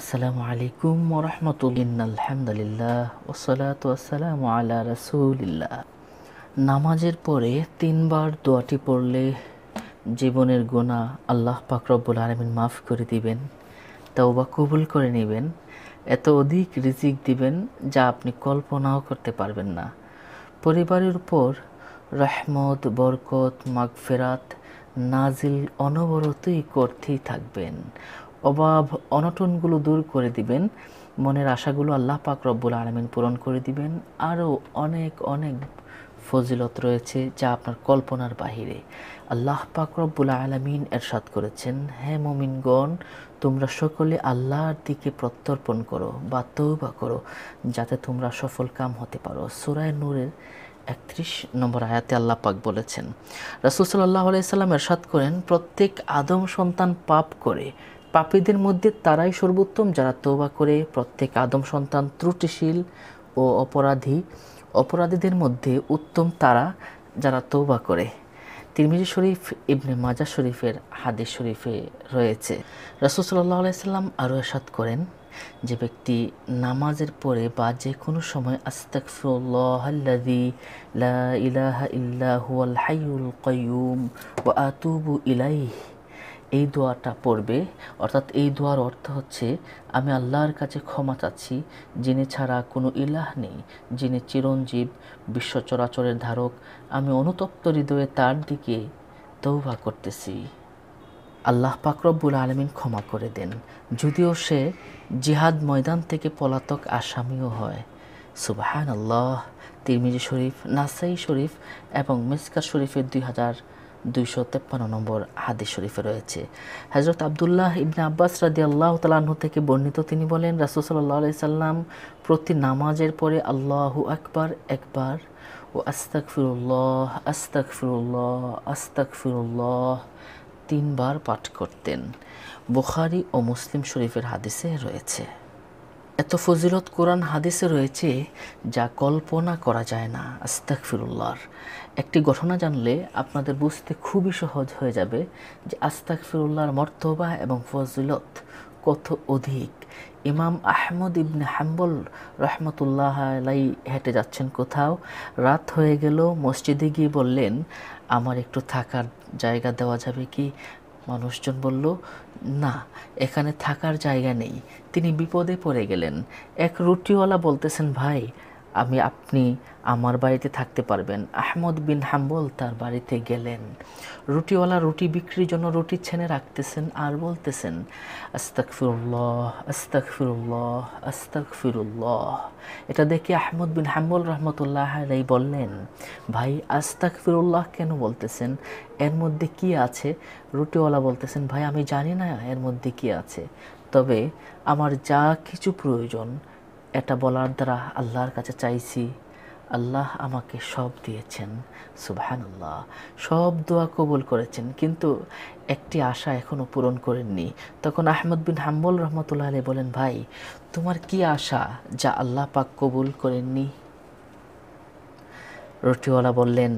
আসসালামু আলাইকুম ওরহমতুল্লিন ওসলাত আসসালামু আলা রসুলিল্লাহ নামাজের পরে তিনবার দোয়াটি পড়লে জীবনের গোনা আল্লাহ পাকরব্বুল আলমিন মাফ করে দিবেন বা কবুল করে নেবেন এত অধিক রিজিক দিবেন যা আপনি কল্পনাও করতে পারবেন না পরিবারের উপর রহমত বরকত মাগফেরাত নাজিল অনবরতই করতেই থাকবেন অভাব অনটনগুলো দূর করে দিবেন মনের আশাগুলো আল্লাহ পাক রব্বুল আলমিন পূরণ করে দিবেন আরও অনেক অনেক ফজিলত রয়েছে যা আপনার কল্পনার বাহিরে আল্লাহ পাক রব্বুল আলমিন এরশাদ করেছেন হে মমিনগণ তোমরা সকলে আল্লাহর দিকে প্রত্যর্পণ করো বা তৌবা করো যাতে তোমরা সফল কাম হতে পারো সুরায় নূরের একত্রিশ নম্বর আয়াতে আল্লাহ পাক বলেছেন রাসুল সাল্লাহ আলাইসাল্লাম এরশাদ করেন প্রত্যেক আদম সন্তান পাপ করে পাপীদের মধ্যে তারাই সর্বোত্তম যারা তোবা করে প্রত্যেক আদম সন্তান ত্রুটিশীল ও অপরাধী অপরাধীদের মধ্যে উত্তম তারা যারা তৌবা করে তিরমিজি শরীফ ইবনে মাজা শরীফের হাদিস শরীফে রয়েছে রাসুল আলাইসাল্লাম আরও এসাদ করেন যে ব্যক্তি নামাজের পরে বা যে কোনো সময় আস্তাকফুল্লাহাল্লাদি লা ইলাহা ইল্লাহুয়াল হাইউল কয়ুম ও আতুবু ইলাইহ এই দোয়াটা পড়বে অর্থাৎ এই দোয়ার অর্থ হচ্ছে আমি আল্লাহর কাছে ক্ষমা চাচ্ছি যিনি ছাড়া কোনো ইলাহ নেই যিনি চিরঞ্জীব বিশ্ব চরাচরের ধারক আমি অনুতপ্ত হৃদয়ে তার দিকে তৌবা করতেছি আল্লাহ পাকরব্বুল আলমিন ক্ষমা করে দেন যদিও সে জিহাদ ময়দান থেকে পলাতক আসামিও হয় সুবাহান আল্লাহ তিরমিজি শরীফ নাসাই শরীফ এবং মিসকা শরীফের দুই হাজার দুইশো তেপ্পান্ন নম্বর হাদিস শরীফে রয়েছে হজরত আবদুল্লাহ ইবনে আব্বাস রাদি আল্লাহ তালাহ থেকে বর্ণিত তিনি বলেন রাসুল সাল্লাহ সাল্লাম প্রতি নামাজের পরে আল্লাহু আকবার একবার ও আস্তাক ফিরুল্লাহ আস্তাক ফিরুল্লাহ আস্তাক ফিরুল্লাহ তিনবার পাঠ করতেন বুখারি ও মুসলিম শরীফের হাদিসে রয়েছে এত ফজিলত কোরআন হাদিসে রয়েছে যা কল্পনা করা যায় না আস্তাকফিরুল্লাহর একটি ঘটনা জানলে আপনাদের বুঝতে খুবই সহজ হয়ে যাবে যে আস্তাকফিরুল্লাহর মর্তবা এবং ফজিলত কত অধিক ইমাম আহমদ ইবনে হাম্বল রহমতুল্লাহ আলাই হেঁটে যাচ্ছেন কোথাও রাত হয়ে গেল মসজিদে গিয়ে বললেন আমার একটু থাকার জায়গা দেওয়া যাবে কি মানুষজন বলল না এখানে থাকার জায়গা নেই তিনি বিপদে পড়ে গেলেন এক রুটিওয়ালা বলতেছেন ভাই আমি আপনি আমার বাড়িতে থাকতে পারবেন আহমদ বিন হাম্বল তার বাড়িতে গেলেন রুটিওয়ালা রুটি বিক্রির জন্য রুটি ছেনে রাখতেছেন আর বলতেছেন আস্তাক ফিরুল্লাহ আস্তাক ফিরুল্লাহ আস্তাক ফিরুল্লাহ এটা দেখে আহমদ বিন হাম্বল রহমতুল্লাহ রাই বললেন ভাই আস্তাক ফিরুল্লাহ কেন বলতেছেন এর মধ্যে কি আছে রুটিওয়ালা বলতেছেন ভাই আমি জানি না এর মধ্যে কি আছে তবে আমার যা কিছু প্রয়োজন এটা বলার দ্বারা আল্লাহর কাছে চাইছি আল্লাহ আমাকে সব দিয়েছেন আল্লাহ সব দোয়া কবুল করেছেন কিন্তু একটি আশা এখনও পূরণ করেননি তখন আহমদ বিন হাম্বল রহমতুল্লাহ আলী বলেন ভাই তোমার কি আশা যা আল্লাহ পাক কবুল করেননি রটিওয়ালা বললেন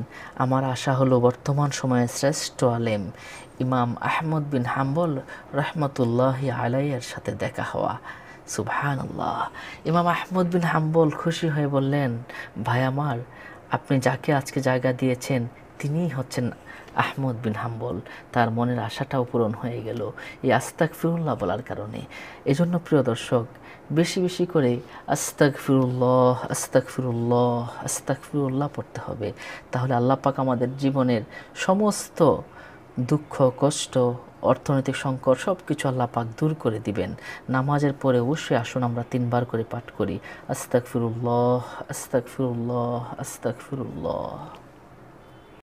আমার আশা হলো বর্তমান সময়ে শ্রেষ্ঠ আলেম ইমাম আহমদ বিন হাম্বল রহমতুল্লাহ আলাইয়ের সাথে দেখা হওয়া সুবহান আল্লাহ ইমাম আহমদ বিন হাম্বল খুশি হয়ে বললেন ভাই আমার আপনি যাকে আজকে জায়গা দিয়েছেন তিনিই হচ্ছেন আহমদ বিন হাম্বল তার মনের আশাটাও পূরণ হয়ে গেল এই আস্তাক ফিরুল্লাহ বলার কারণে এজন্য প্রিয় দর্শক বেশি বেশি করে আস্তাক ফিরুল্লাহ আস্তাক ফিরুল্লাহ আস্তাক ফিরুল্লাহ পড়তে হবে তাহলে আল্লাপাক পাক আমাদের জীবনের সমস্ত দুঃখ কষ্ট অর্থনৈতিক সংকট সব কিছু পাক দূর করে দিবেন নামাজের পরে অবশ্যই আসুন আমরা তিনবার করে পাঠ করি আস্তাক ফিরুল্লাহ আস্তাক ফিরুল্লাহ আস্তাক ফিরুল্লাহ